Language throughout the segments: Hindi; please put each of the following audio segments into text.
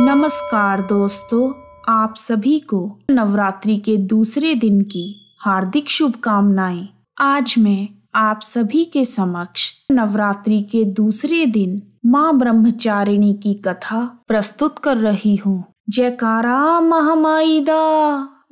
नमस्कार दोस्तों आप सभी को नवरात्रि के दूसरे दिन की हार्दिक शुभकामनाएं आज मैं आप सभी के समक्ष नवरात्रि के दूसरे दिन माँ ब्रह्मचारिणी की कथा प्रस्तुत कर रही हूँ जयकारा दा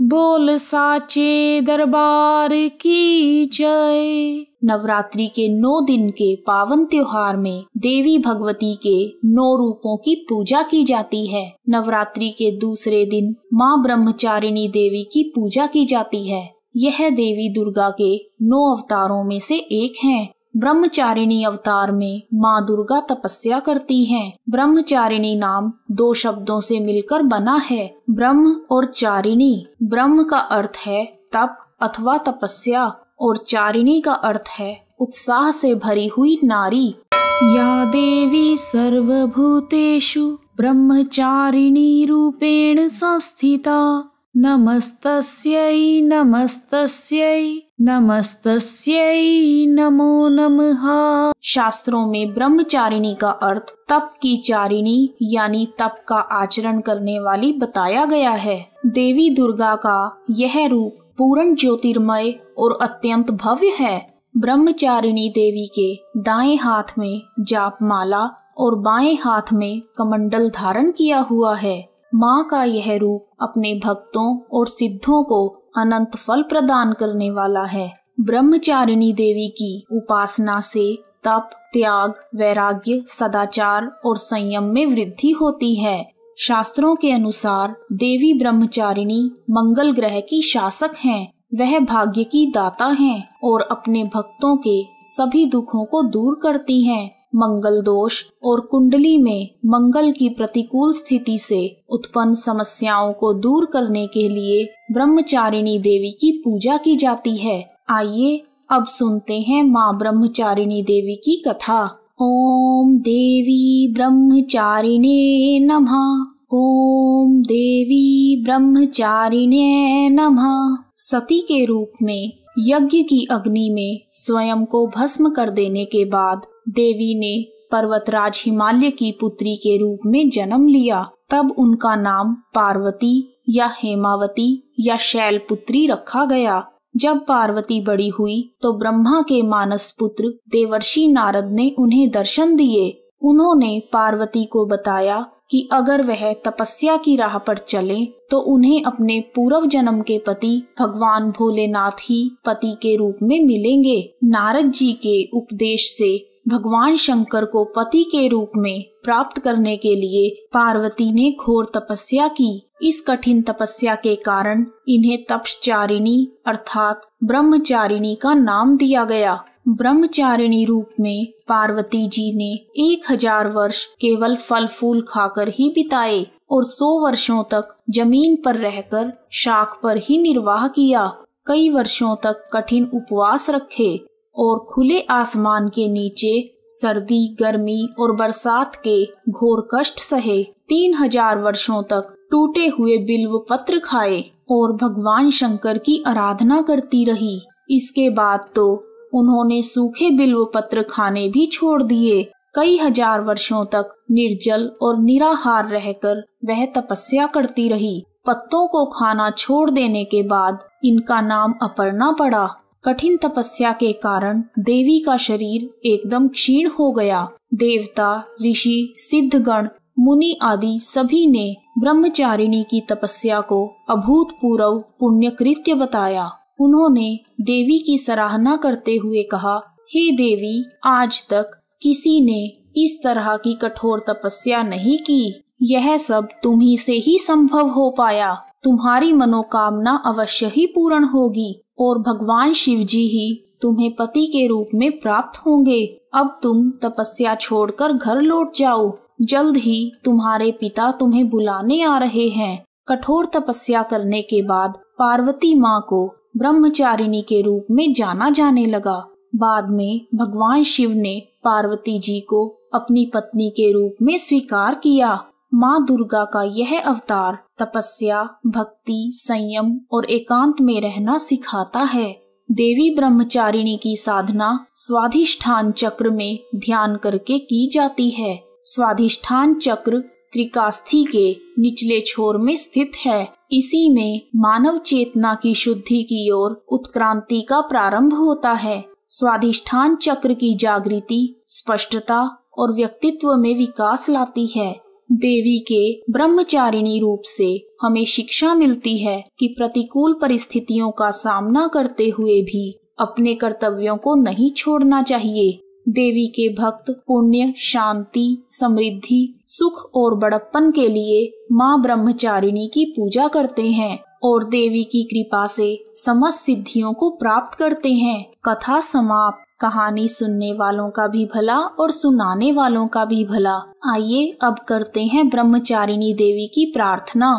बोल साचे दरबार की जय नवरात्रि के नौ दिन के पावन त्योहार में देवी भगवती के नौ रूपों की पूजा की जाती है नवरात्रि के दूसरे दिन माँ ब्रह्मचारिणी देवी की पूजा की जाती है यह देवी दुर्गा के नौ अवतारों में से एक हैं। ब्रह्मचारिणी अवतार में माँ दुर्गा तपस्या करती हैं। ब्रह्मचारिणी नाम दो शब्दों से मिलकर बना है ब्रह्म और चारिणी ब्रह्म का अर्थ है तप अथवा तपस्या और चारिणी का अर्थ है उत्साह से भरी हुई नारी या देवी सर्वभूतेषु ब्रह्मचारिणी रूपेण संस्थिता नमस्तस्यै नमस्तस्यै नमस्तस्यै नमो नमः शास्त्रों में ब्रह्मचारिणी का अर्थ तप की चारिणी यानी तप का आचरण करने वाली बताया गया है देवी दुर्गा का यह रूप पूर्ण ज्योतिर्मय और अत्यंत भव्य है ब्रह्मचारिणी देवी के दाएं हाथ में जाप माला और बाएं हाथ में कमंडल धारण किया हुआ है माँ का यह रूप अपने भक्तों और सिद्धों को अनंत फल प्रदान करने वाला है ब्रह्मचारिणी देवी की उपासना से तप त्याग वैराग्य सदाचार और संयम में वृद्धि होती है शास्त्रों के अनुसार देवी ब्रह्मचारिणी मंगल ग्रह की शासक हैं वह भाग्य की दाता हैं और अपने भक्तों के सभी दुखों को दूर करती हैं मंगल दोष और कुंडली में मंगल की प्रतिकूल स्थिति से उत्पन्न समस्याओं को दूर करने के लिए ब्रह्मचारिणी देवी की पूजा की जाती है आइए अब सुनते हैं माँ ब्रह्मचारिणी देवी की कथा ओम देवी ब्रह्मचारिणे नमः ओम देवी ब्रह्मचारिणे नमः सती के रूप में यज्ञ की अग्नि में स्वयं को भस्म कर देने के बाद देवी ने पर्वतराज हिमालय की पुत्री के रूप में जन्म लिया तब उनका नाम पार्वती या हेमावती या शैलपुत्री रखा गया जब पार्वती बड़ी हुई तो ब्रह्मा के मानस पुत्र देवर्षि नारद ने उन्हें दर्शन दिए उन्होंने पार्वती को बताया कि अगर वह तपस्या की राह पर चले तो उन्हें अपने पूर्व जन्म के पति भगवान भोलेनाथ ही पति के रूप में मिलेंगे नारद जी के उपदेश से भगवान शंकर को पति के रूप में प्राप्त करने के लिए पार्वती ने घोर तपस्या की इस कठिन तपस्या के कारण इन्हें तपश्चारिणी अर्थात ब्रह्मचारिणी का नाम दिया गया ब्रह्मचारिणी रूप में पार्वती जी ने एक हजार वर्ष केवल फल फूल खाकर ही बिताए और सौ वर्षों तक जमीन पर रहकर शाख पर ही निर्वाह किया कई वर्षों तक कठिन उपवास रखे और खुले आसमान के नीचे सर्दी गर्मी और बरसात के घोर कष्ट सहे तीन हजार वर्षो तक टूटे हुए बिल्व पत्र खाए और भगवान शंकर की आराधना करती रही इसके बाद तो उन्होंने सूखे बिल्व पत्र खाने भी छोड़ दिए कई हजार वर्षों तक निर्जल और निराहार रहकर वह तपस्या करती रही पत्तों को खाना छोड़ देने के बाद इनका नाम अपर्णा पड़ा कठिन तपस्या के कारण देवी का शरीर एकदम क्षीण हो गया देवता ऋषि सिद्धगण मुनि आदि सभी ने ब्रह्मचारिणी की तपस्या को अभूतपूर्व पुण्य कृत्य बताया उन्होंने देवी की सराहना करते हुए कहा हे देवी आज तक किसी ने इस तरह की कठोर तपस्या नहीं की यह सब तुम्ही से ही संभव हो पाया तुम्हारी मनोकामना अवश्य ही पूर्ण होगी और भगवान शिव जी ही तुम्हें पति के रूप में प्राप्त होंगे अब तुम तपस्या छोड़कर घर लौट जाओ जल्द ही तुम्हारे पिता तुम्हें बुलाने आ रहे हैं कठोर तपस्या करने के बाद पार्वती माँ को ब्रह्मचारिणी के रूप में जाना जाने लगा बाद में भगवान शिव ने पार्वती जी को अपनी पत्नी के रूप में स्वीकार किया माँ दुर्गा का यह अवतार तपस्या भक्ति संयम और एकांत में रहना सिखाता है देवी ब्रह्मचारिणी की साधना स्वाधिष्ठान चक्र में ध्यान करके की जाती है स्वाधिष्ठान चक्र त्रिकास्थी के निचले छोर में स्थित है इसी में मानव चेतना की शुद्धि की ओर उत्क्रांति का प्रारंभ होता है स्वाधिष्ठान चक्र की जागृति स्पष्टता और व्यक्तित्व में विकास लाती है देवी के ब्रह्मचारिणी रूप से हमें शिक्षा मिलती है कि प्रतिकूल परिस्थितियों का सामना करते हुए भी अपने कर्तव्यों को नहीं छोड़ना चाहिए देवी के भक्त पुण्य शांति समृद्धि सुख और बड़प्पन के लिए माँ ब्रह्मचारिणी की पूजा करते हैं और देवी की कृपा से समस्त सिद्धियों को प्राप्त करते हैं कथा समाप्त कहानी सुनने वालों का भी भला और सुनाने वालों का भी भला आइए अब करते हैं ब्रह्मचारिणी देवी की प्रार्थना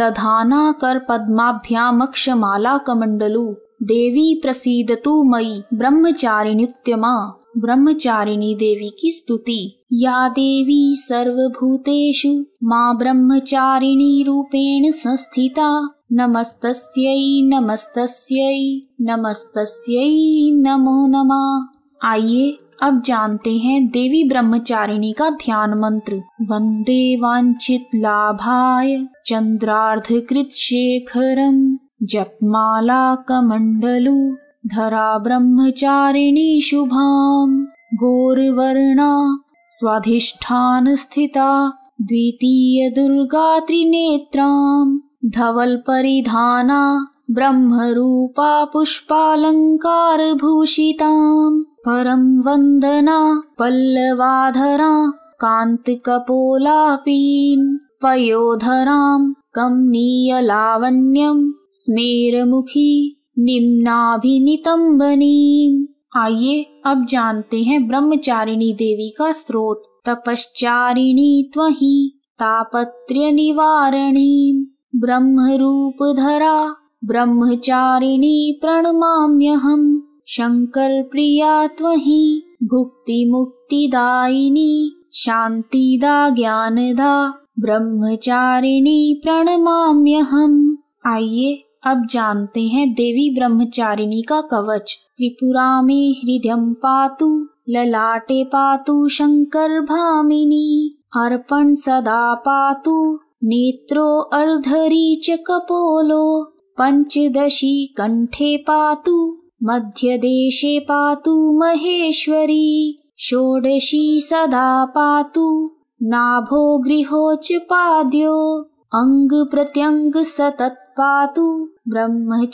दधाना कर पद्माभ्याम क्षमाला कमंडलु देवी प्रसीदतु मई ब्रह्मचारिण्युत्यमा ब्रह्मचारिणी देवी की स्तुति या देवी सर्वभूतेषु मा ब्रह्मचारिणी रूपेण संस्थिता नमस्तस्यै नमस्तस्यै नमस्तस्यै नमो नमा आइए अब जानते हैं देवी ब्रह्मचारिणी का ध्यान मंत्र वंदे वांछित लाभाय कृत शेखरम जप माला कमंडलु धरा ब्रह्मचारिणी शुभाम गोरवर्णा स्वाधिष्ठानस्थिता द्वितीय दुर्गा त्रिनेत्रा धवल् ब्रह्मरूपा पुष्पालङ्कारभूषिताम् परम् वन्दना पल्लवाधरा कान्तिकपोलापीन् पयोधराम् कम्नीय लावण्यम् स्मेरमुखी निम्नाभिनितम्बनीम् आइए अब जानते हैं ब्रह्मचारिणी देवी का स्रोत तपश्चारिणी त्वही तापत्र्य निवारणी ब्रह्म रूप धरा ब्रह्मचारिणी हम शंकर प्रिया त्वही भुक्ति मुक्ति दायिनी शांति दा ज्ञान दा ब्रह्मचारिणी हम आइए अब जानते हैं देवी ब्रह्मचारिणी का कवच त्रिपुरा में हृदय पातु ललाटे पातु शंकर भामिनी अर्पण सदा पातु नेत्रो अर्धरी च कपोलो पंचदशी कंठे पातु देशे पातु महेश्वरी षोडशी सदा पातु नाभो गृहो च पाद्यो प्रत्यंग सतत पातु ब्रह्मचारिणी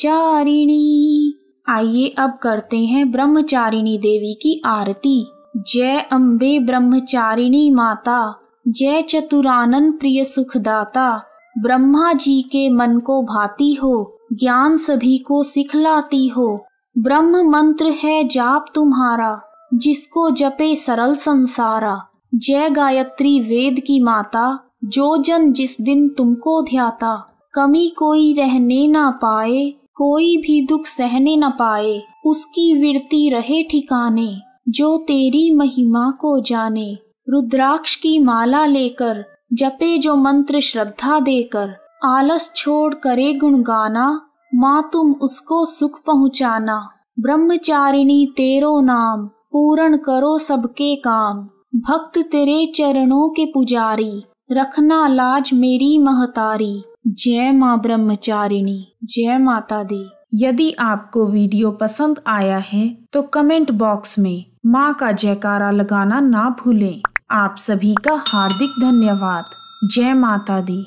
आइए अब करते हैं ब्रह्मचारिणी देवी की आरती जय अम्बे ब्रह्मचारिणी माता जय चतुरानन प्रिय सुखदाता ब्रह्मा जी के मन को भाती हो ज्ञान सभी को सिखलाती हो ब्रह्म मंत्र है जाप तुम्हारा जिसको जपे सरल संसारा जय गायत्री वेद की माता जो जन जिस दिन तुमको ध्याता कमी कोई रहने ना पाए कोई भी दुख सहने न पाए उसकी वृत्ति रहे ठिकाने जो तेरी महिमा को जाने रुद्राक्ष की माला लेकर जपे जो मंत्र श्रद्धा देकर आलस छोड़ करे गुणगाना माँ तुम उसको सुख पहुँचाना ब्रह्मचारिणी तेरो नाम पूर्ण करो सबके काम भक्त तेरे चरणों के पुजारी रखना लाज मेरी महतारी जय माँ ब्रह्मचारिणी जय माता दी यदि आपको वीडियो पसंद आया है तो कमेंट बॉक्स में माँ का जयकारा लगाना ना भूलें आप सभी का हार्दिक धन्यवाद जय माता दी